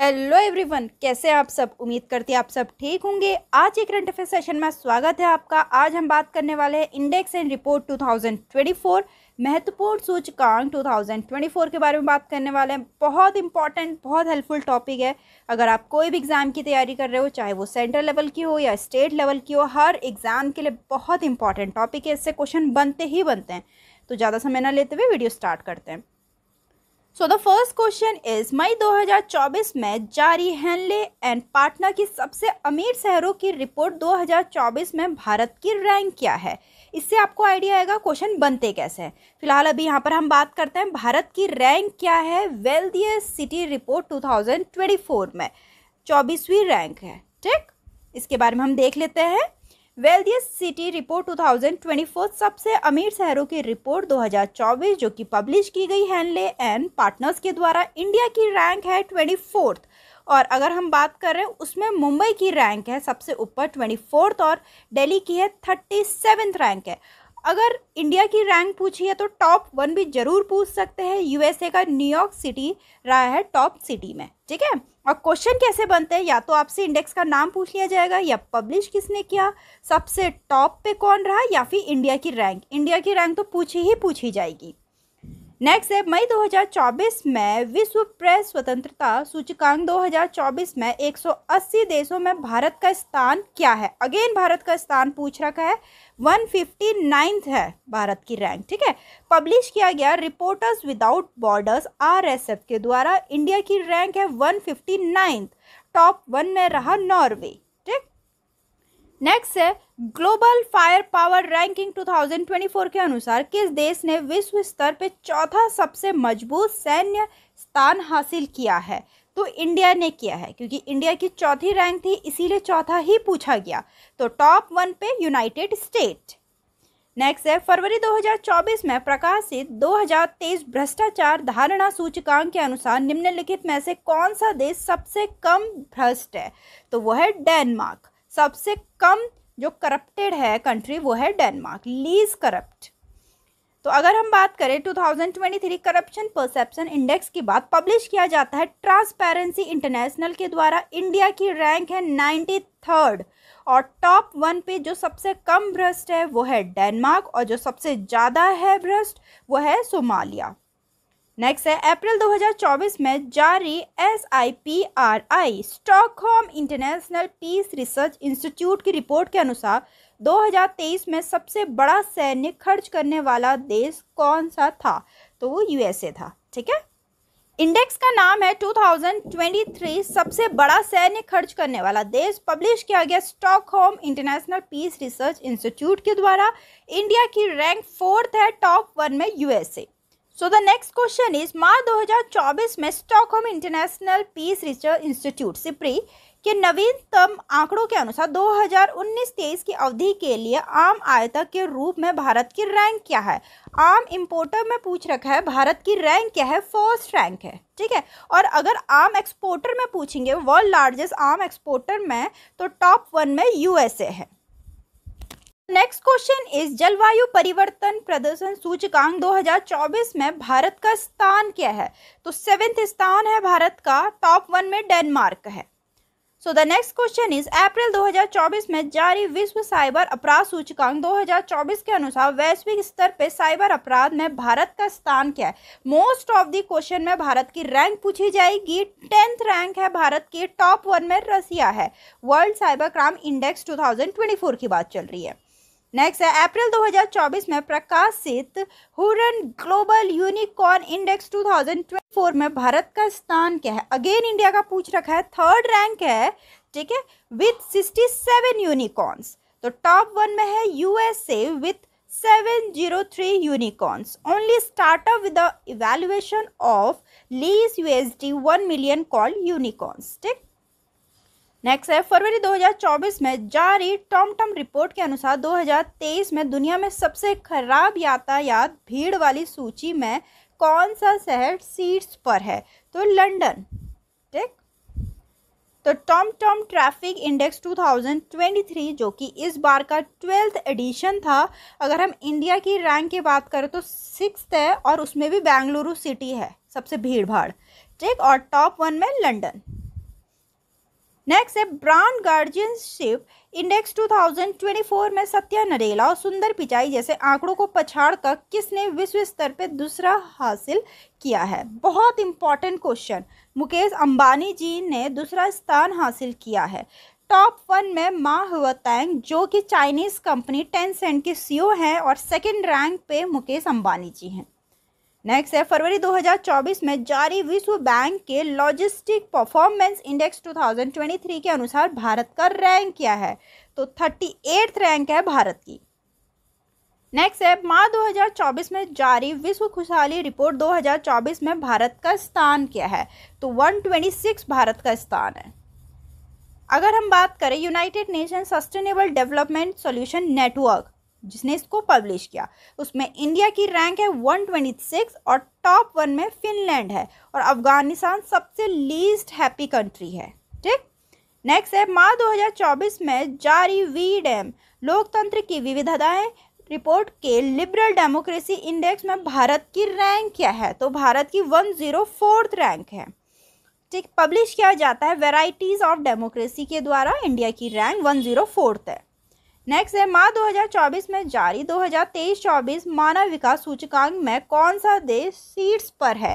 hello everyone कैसे आप सब उम्मीद करती आप सब ठीक होंगे आज एक करंट अफेयर सेशन में स्वागत है आपका आज हम बात करने वाले हैं इंडेक्स एंड रिपोर्ट 2024 महत्वपूर्ण सूचकांक 2024 के बारे में बात करने वाले हैं बहुत इंपॉर्टेंट बहुत हेल्पफुल टॉपिक है अगर आप कोई भी एग्ज़ाम की तैयारी कर रहे हो चाहे वो सेंट्रल लेवल की हो या स्टेट लेवल की हो हर एग्ज़ाम के लिए बहुत इंपॉर्टेंट टॉपिक है इससे क्वेश्चन बनते ही बनते हैं तो ज़्यादा समय ना लेते हुए वीडियो स्टार्ट करते हैं so the first question is मई 2024 में जारी हेनले एंड पाटना की सबसे अमीर शहरों की रिपोर्ट 2024 में भारत की रैंक क्या है इससे आपको आइडिया आएगा क्वेश्चन बनते कैसे हैं फिलहाल अभी यहाँ पर हम बात करते हैं भारत की रैंक क्या है वेल्दियस्ट सिटी रिपोर्ट 2024 में चौबीसवीं रैंक है ठीक इसके बारे में हम देख लेते हैं वेल्दियस्ट सिटी रिपोर्ट 2024 सबसे अमीर शहरों की रिपोर्ट 2024 जो कि पब्लिश की गई हैनले एंड पार्टनर्स के द्वारा इंडिया की रैंक है ट्वेंटी और अगर हम बात कर रहे हैं उसमें मुंबई की रैंक है सबसे ऊपर ट्वेंटी और दिल्ली की है थर्टी रैंक है अगर इंडिया की रैंक पूछी है तो टॉप वन भी जरूर पूछ सकते हैं यूएसए का न्यूयॉर्क सिटी रहा है टॉप सिटी में ठीक है और क्वेश्चन कैसे बनते हैं या तो आपसे इंडेक्स का नाम पूछ लिया जाएगा या पब्लिश किसने किया सबसे टॉप पे कौन रहा या फिर इंडिया की रैंक इंडिया की रैंक तो पूछी ही पूछी जाएगी नेक्स्ट है मई 2024 में विश्व प्रेस स्वतंत्रता सूचकांक 2024 में 180 देशों में भारत का स्थान क्या है अगेन भारत का स्थान पूछ रखा है वन फिफ्टी है भारत की रैंक ठीक है पब्लिश किया गया रिपोर्टर्स विदाउट बॉर्डर्स आरएसएफ के द्वारा इंडिया की रैंक है वन फिफ्टी टॉप वन में रहा नॉर्वे ठीक नेक्स्ट है ग्लोबल फायर पावर रैंकिंग 2024 के अनुसार किस देश ने विश्व स्तर पर चौथा सबसे मजबूत सैन्य स्थान हासिल किया है तो इंडिया ने किया है क्योंकि इंडिया की चौथी रैंक थी इसीलिए चौथा ही पूछा गया तो टॉप वन पे यूनाइटेड स्टेट नेक्स्ट है फरवरी 2024 में प्रकाशित 2023 भ्रष्टाचार धारणा सूचकांक के अनुसार निम्नलिखित में से कौन सा देश सबसे कम भ्रष्ट है तो वह है डेनमार्क सबसे कम जो करप्टेड है कंट्री वो है डेनमार्क लीज करप्ट तो अगर हम बात करें 2023 करप्शन परसेप्शन इंडेक्स की बात पब्लिश किया जाता है ट्रांसपेरेंसी इंटरनेशनल के द्वारा इंडिया की रैंक है नाइन्टी थर्ड और टॉप वन पे जो सबसे कम भ्रष्ट है वो है डेनमार्क और जो सबसे ज़्यादा है भ्रष्ट वो है सोमालिया नेक्स्ट है अप्रैल 2024 में जारी S I P R I Stockholm International Peace Research Institute की रिपोर्ट के अनुसार 2023 में सबसे बड़ा सैन्य खर्च करने वाला देश कौन सा था तो वो यूएसए था ठीक है इंडेक्स का नाम है 2023 सबसे बड़ा सैन्य खर्च करने वाला देश पब्लिश किया गया Stockholm International Peace Research Institute के द्वारा इंडिया की रैंक फोर्थ है टॉप वन में USA so the next question is मार्च 2024 में Stockholm International Peace Research Institute SIPRI के नवीनतम आंकड़ों के अनुसार 2019-23 की अवधि के लिए आम आयतक के रूप में भारत की रैंक क्या है आम इंपोर्टर में पूछ रखा है भारत की रैंक क्या है फर्स्ट रैंक है ठीक है और अगर आम एक्सपोर्टर में पूछेंगे वर्ल्ड लार्जेस्ट आम एक्सपोर्टर में तो टॉप वन में यूएसए है नेक्स्ट क्वेश्चन इज जलवायु परिवर्तन प्रदर्शन सूचकांक 2024 में भारत का स्थान क्या है तो सेवेंथ स्थान है भारत का टॉप वन में डेनमार्क है so the next question is अप्रैल 2024 में जारी विश्व साइबर अपराध सूचकांक 2024 के अनुसार वैश्विक स्तर पर साइबर अपराध में भारत का स्थान क्या है मोस्ट ऑफ द क्वेश्चन में भारत की रैंक पूछी जाएगी टेंथ रैंक है भारत की टॉप वन में रसिया है वर्ल्ड साइबर क्राइम इंडेक्स 2024 की बात चल रही है नेक्स्ट है अप्रैल 2024 में प्रकाशित हुरन ग्लोबल यूनिकॉर्न इंडेक्स 2024 में भारत का स्थान क्या है अगेन इंडिया का पूछ रखा है थर्ड रैंक है ठीक है विथ 67 यूनिकॉर्न्स तो टॉप वन में है USA with 703 unicorns only startup with the evaluation of least USD one million call unicorns ठीक नेक्स्ट है फरवरी 2024 में जारी टॉमटम रिपोर्ट के अनुसार 2023 में दुनिया में सबसे खराब यातायात भीड़ वाली सूची में कौन सा शहर सीट्स पर है तो लंदन ठीक तो टॉम टॉम ट्रैफिक इंडेक्स 2023 जो कि इस बार का ट्वेल्थ एडिशन था अगर हम इंडिया की रैंक की बात करें तो सिक्स है और उसमें भी बेंगलुरु सिटी है सबसे भीड़ भाड़ ठीक और टॉप वन में लंदन नेक्स्ट है ब्रांड गार्जियनशिप इंडेक्स 2024 में सत्या नरेला और सुंदर पिचाई जैसे आंकड़ों को पछाड़ कर किसने विश्व स्तर पर दूसरा हासिल किया है बहुत इंपॉर्टेंट क्वेश्चन मुकेश अंबानी जी ने दूसरा स्थान हासिल किया है टॉप वन में मा तैंग जो कि चाइनीज़ कंपनी सेंट के सीईओ e हैं और सेकंड रैंक पे मुकेश अंबानी जी हैं नेक्स्ट है फरवरी 2024 में जारी विश्व बैंक के लॉजिस्टिक परफॉर्मेंस इंडेक्स 2023 के अनुसार भारत का रैंक क्या है तो थर्टी रैंक है भारत की नेक्स्ट है मार्च 2024 में जारी विश्व खुशहाली रिपोर्ट 2024 में भारत का स्थान क्या है तो 126 भारत का स्थान है अगर हम बात करें United Nation Sustainable Development Solution Network जिसने इसको पब्लिश किया उसमें इंडिया की रैंक है 126 और टॉप वन में फिनलैंड है और अफगानिस्तान सबसे लीस्ट हैप्पी कंट्री है ठीक नेक्स्ट है माह 2024 में जारी वी डैम लोकतंत्र की विविधताएं रिपोर्ट के लिबरल डेमोक्रेसी इंडेक्स में भारत की रैंक क्या है तो भारत की वन जीरो फोर्थ रैंक है ठीक पब्लिश किया जाता है वेराइटीज़ ऑफ डेमोक्रेसी के द्वारा इंडिया की रैंक वन जीरो फोर्थ है नेक्स्ट है माह 2024 में जारी 2023-24 मानव विकास सूचकांक में कौन सा देश सीट्स पर है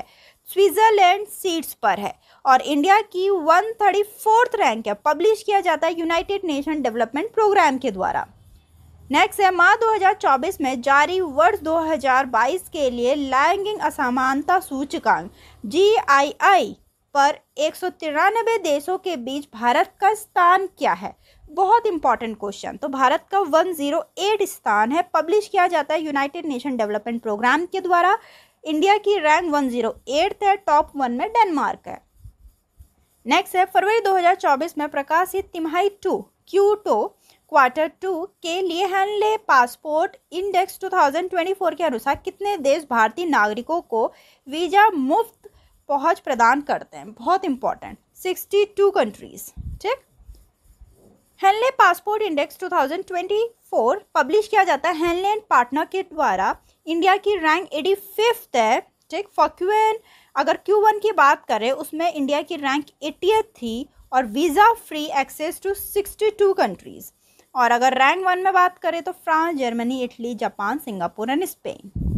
स्विट्जरलैंड सीट्स पर है और इंडिया की वन थर्टी फोर्थ रैंक है पब्लिश किया जाता है यूनाइटेड नेशन डेवलपमेंट प्रोग्राम के द्वारा नेक्स्ट है माह 2024 में जारी वर्ष 2022 के लिए लैंगिंग असमानता सूचकांक जी पर एक देशों के बीच भारत का स्थान क्या है बहुत इंपॉर्टेंट क्वेश्चन तो भारत का 108 स्थान है पब्लिश किया जाता है यूनाइटेड नेशन डेवलपमेंट प्रोग्राम के द्वारा इंडिया की रैंक 108 है टॉप वन में डेनमार्क है नेक्स्ट है फरवरी 2024 में प्रकाशित तिमाही two Q two quarter two के लिए हैंडले पासपोर्ट इंडेक्स 2024 के अनुसार कितने देश भारतीय नागरिकों को वीज़ा मुफ्त पहुंच प्रदान करते हैं बहुत इंपॉर्टेंट टू कंट्रीज़ ठीक हेनले पासपोर्ट इंडेक्स 2024 पब्लिश किया जाता है हेनले एंड पार्टनर के द्वारा इंडिया की रैंक एटी फिफ्थ है ठीक फॉर क्यू एन अगर क्यू वन की बात करें उसमें इंडिया की रैंक एटी थी और visa free access to sixty two countries और अगर रैंक वन में बात करें तो France Germany Italy Japan Singapore and Spain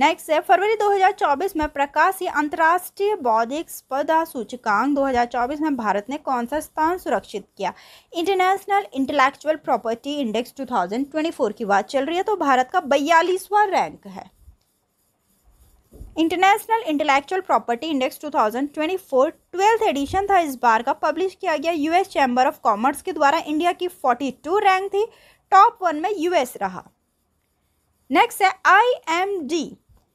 next है फरवरी 2024 में प्रकाशीय अंतर्राष्ट्रीय बौद्धिक स्पर्धा सूचकांक 2024 में भारत ने कौन सा स्थान सुरक्षित किया इंटरनेशनल इंटेलेक्चुअल प्रॉपर्टी इंडेक्स 2024 की बात चल रही है तो भारत का बयालीसवा रैंक है International Intellectual Property Index 2024 twelfth edition था इस बार का पब्लिश किया गया यूएस चैम्बर ऑफ कॉमर्स के द्वारा इंडिया की फोर्टी रैंक थी टॉप वन में यूएस रहा नेक्स्ट है डी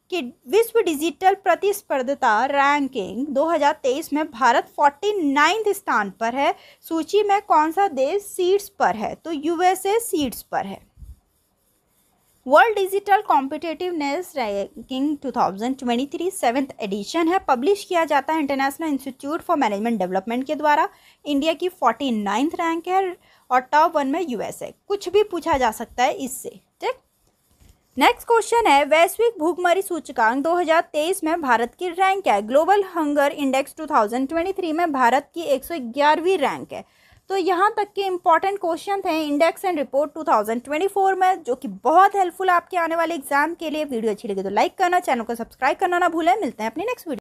कि विश्व डिजिटल प्रतिस्पर्धता रैंकिंग 2023 में भारत फोर्टी नाइन्थ स्थान पर है सूची में कौन सा देश सीट्स पर है तो यूएसए सीट्स पर है world digital competitiveness ranking 2023 seventh edition है पब्लिश किया जाता है International Institute for Management Development के द्वारा इंडिया की फोर्टी नाइन्थ रैंक है और टॉप वन में यूएसए कुछ भी पूछा जा सकता है इससे ठीक नेक्स्ट क्वेश्चन है वैश्विक भूखमरी सूचकांक 2023 में भारत की रैंक है ग्लोबल हंगर इंडेक्स 2023 में भारत की 111वीं रैंक है तो यहाँ तक के इम्पॉर्टेंट क्वेश्चन थे इंडेक्स एंड रिपोर्ट 2024 में जो कि बहुत हेल्पफुल आपके आने वाले एग्जाम के लिए वीडियो अच्छी लगी तो लाइक करना चैनल को सब्सक्राइब करना ना भूलें मिलते हैं अपनी नेक्स्ट वीडियो